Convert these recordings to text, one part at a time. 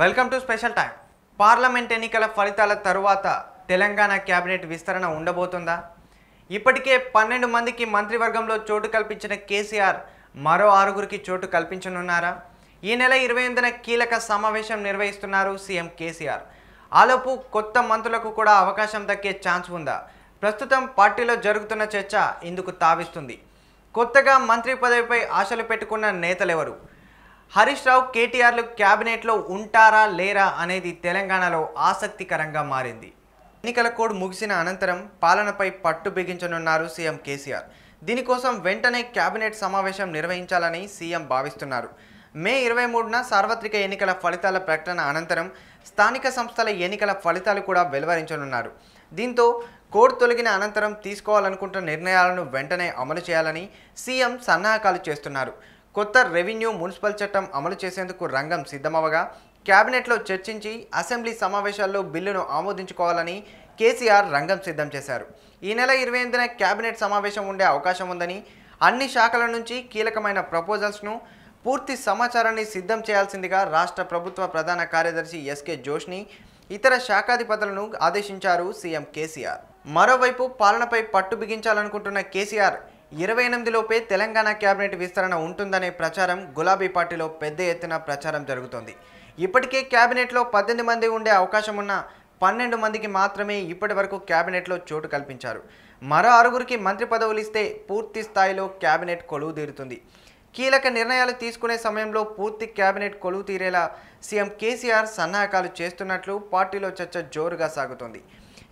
welcome to special time parliament ఎన్నికల ఫలితాల తరువాత తెలంగాణ క్యాబినెట్ విస్తరణ ఉండబోతుందా ఇప్పటికే పన్నెండు మందికి మంత్రివర్గంలో చోటు కల్పించిన కేసీఆర్ మరో ఆరుగురికి చోటు కల్పించనున్నారా ఈ నెల ఇరవై ఎనిమిదిన కీలక సమావేశం నిర్వహిస్తున్నారు సీఎం కేసీఆర్ ఆలోపు కొత్త మంత్రులకు కూడా అవకాశం దక్కే ఛాన్స్ ఉందా ప్రస్తుతం పార్టీలో జరుగుతున్న చర్చ ఇందుకు తావిస్తుంది కొత్తగా మంత్రి పదవిపై ఆశలు పెట్టుకున్న నేతలెవరు హరీష్ రావు కేటీఆర్లు క్యాబినెట్లో ఉంటారా లేరా అనేది తెలంగాణలో ఆసక్తికరంగా మారింది ఎన్నికల కోడ్ ముగిసిన అనంతరం పాలనపై పట్టు బిగించనున్నారు సీఎం కేసీఆర్ దీనికోసం వెంటనే క్యాబినెట్ సమావేశం నిర్వహించాలని సీఎం భావిస్తున్నారు మే ఇరవై మూడున సార్వత్రిక ఎన్నికల ఫలితాల ప్రకటన అనంతరం స్థానిక సంస్థల ఎన్నికల ఫలితాలు కూడా వెలువరించనున్నారు దీంతో కోడ్ తొలగిన అనంతరం తీసుకోవాలనుకుంటున్న నిర్ణయాలను వెంటనే అమలు చేయాలని సీఎం సన్నాహకాలు చేస్తున్నారు కొత్త రెవెన్యూ మున్సిపల్ చట్టం అమలు చేసేందుకు రంగం సిద్ధమవగా కేబినెట్లో చర్చించి అసెంబ్లీ సమావేశాల్లో బిల్లును ఆమోదించుకోవాలని కేసీఆర్ రంగం సిద్ధం చేశారు ఈ నెల ఇరవై ఎనిమిదిన కేబినెట్ సమావేశం ఉండే అవకాశం ఉందని అన్ని శాఖల నుంచి కీలకమైన ప్రపోజల్స్ను పూర్తి సమాచారాన్ని సిద్ధం చేయాల్సిందిగా రాష్ట్ర ప్రభుత్వ ప్రధాన కార్యదర్శి ఎస్కే జోష్ని ఇతర శాఖాధిపతులను ఆదేశించారు సీఎం కేసీఆర్ మరోవైపు పాలనపై పట్టు బిగించాలనుకుంటున్న కేసీఆర్ ఇరవై ఎనిమిదిలోపే తెలంగాణ కేబినెట్ విస్తరణ ఉంటుందనే ప్రచారం గులాబీ పార్టీలో పెద్ద ఎత్తున ప్రచారం జరుగుతోంది ఇప్పటికే కేబినెట్లో పద్దెనిమిది మంది ఉండే అవకాశం ఉన్న పన్నెండు మందికి మాత్రమే ఇప్పటి వరకు క్యాబినెట్లో చోటు కల్పించారు మరో ఆరుగురికి మంత్రి పదవులు ఇస్తే పూర్తి స్థాయిలో క్యాబినెట్ కొలువు తీరుతుంది కీలక నిర్ణయాలు తీసుకునే సమయంలో పూర్తి కేబినెట్ కొలువు తీరేలా సీఎం కేసీఆర్ సన్నాహకాలు చేస్తున్నట్లు పార్టీలో చర్చ జోరుగా సాగుతోంది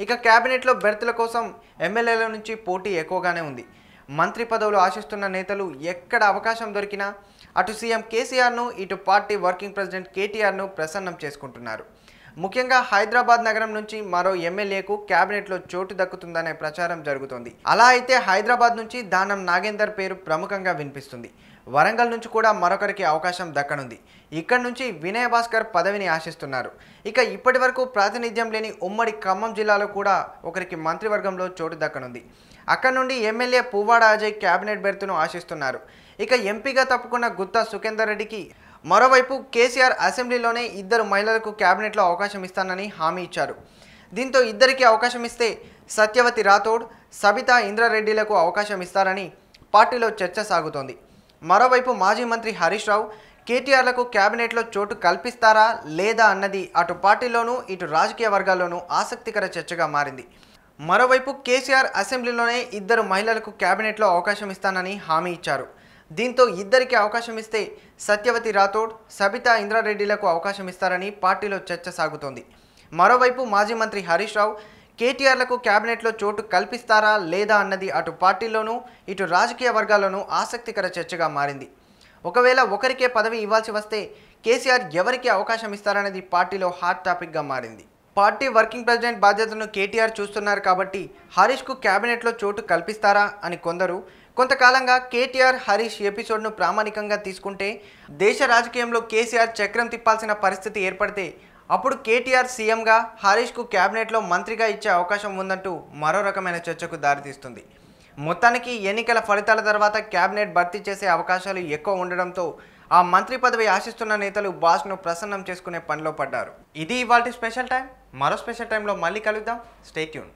ఇక కేబినెట్లో బెర్తుల కోసం ఎమ్మెల్యేల నుంచి పోటీ ఎక్కువగానే ఉంది మంత్రి పదవులు ఆశిస్తున్న నేతలు ఎక్కడ అవకాశం దొరికినా అటు సీఎం కేసీఆర్ను ఇటు పార్టీ వర్కింగ్ ప్రెసిడెంట్ కేటీఆర్ను ప్రసన్నం చేసుకుంటున్నారు ముఖ్యంగా హైదరాబాద్ నగరం నుంచి మరో ఎమ్మెల్యేకు క్యాబినెట్లో చోటు దక్కుతుందనే ప్రచారం జరుగుతోంది అలా అయితే హైదరాబాద్ నుంచి దానం నాగేందర్ పేరు ప్రముఖంగా వినిపిస్తుంది వరంగల్ నుంచి కూడా మరొకరికి అవకాశం దక్కనుంది ఇక్కడి నుంచి వినయ భాస్కర్ పదవిని ఆశిస్తున్నారు ఇక ఇప్పటి వరకు ప్రాతినిధ్యం లేని ఉమ్మడి ఖమ్మం జిల్లాలో కూడా ఒకరికి మంత్రివర్గంలో చోటు దక్కనుంది అక్కడ నుండి ఎమ్మెల్యే పువ్వాడ అజయ్ కేబినెట్ బెర్త్ను ఆశిస్తున్నారు ఇక ఎంపీగా తప్పుకున్న గుత్తా సుఖేందర్ రెడ్డికి మరోవైపు కేసీఆర్ అసెంబ్లీలోనే ఇద్దరు మహిళలకు కేబినెట్లో అవకాశం ఇస్తానని హామీ ఇచ్చారు దీంతో ఇద్దరికి అవకాశం ఇస్తే సత్యవతి రాథోడ్ సబితా ఇంద్రారెడ్డిలకు అవకాశం ఇస్తారని పార్టీలో చర్చ సాగుతోంది మరోవైపు మాజీ మంత్రి హరీష్ రావు కేటీఆర్లకు కేబినెట్లో చోటు కల్పిస్తారా లేదా అన్నది అటు పార్టీలోనూ ఇటు రాజకీయ వర్గాల్లోనూ ఆసక్తికర చర్చగా మారింది మరోవైపు కేసీఆర్ అసెంబ్లీలోనే ఇద్దరు మహిళలకు కేబినెట్లో అవకాశం ఇస్తానని హామీ ఇచ్చారు దీంతో ఇద్దరికి అవకాశం ఇస్తే సత్యవతి రాథోడ్ సబితా ఇంద్రారెడ్డిలకు అవకాశం ఇస్తారని పార్టీలో చర్చ సాగుతోంది మరోవైపు మాజీ మంత్రి హరీష్ రావు కేటీఆర్లకు కేబినెట్లో చోటు కల్పిస్తారా లేదా అన్నది అటు పార్టీలోనూ ఇటు రాజకీయ వర్గాల్లోనూ ఆసక్తికర చర్చగా మారింది ఒకవేళ ఒకరికే పదవి ఇవ్వాల్సి వస్తే కేసీఆర్ ఎవరికి అవకాశం ఇస్తారనేది పార్టీలో హాట్ టాపిక్గా మారింది పార్టీ వర్కింగ్ ప్రెసిడెంట్ బాధ్యతను కేటీఆర్ చూస్తున్నారు కాబట్టి హరీష్కు క్యాబినెట్లో చోటు కల్పిస్తారా అని కొందరు కొంతకాలంగా కేటీఆర్ హరీష్ ఎపిసోడ్ను ప్రామాణికంగా తీసుకుంటే దేశ రాజకీయంలో కేసీఆర్ చక్రం తిప్పాల్సిన పరిస్థితి ఏర్పడితే అప్పుడు కేటీఆర్ సీఎంగా హరీష్కు క్యాబినెట్లో మంత్రిగా ఇచ్చే అవకాశం ఉందంటూ మరో రకమైన చర్చకు దారితీస్తుంది మొత్తానికి ఎన్నికల ఫలితాల తర్వాత క్యాబినెట్ భర్తీ చేసే అవకాశాలు ఎక్కువ ఉండడంతో ఆ మంత్రి పదవి ఆశిస్తున్న నేతలు బాస్ను ప్రసన్నం చేసుకునే పనిలో పడ్డారు ఇది ఇవాళ స్పెషల్ టైం మరో స్పెషల్ టైంలో మళ్ళీ కలుద్దాం స్టేట్యూన్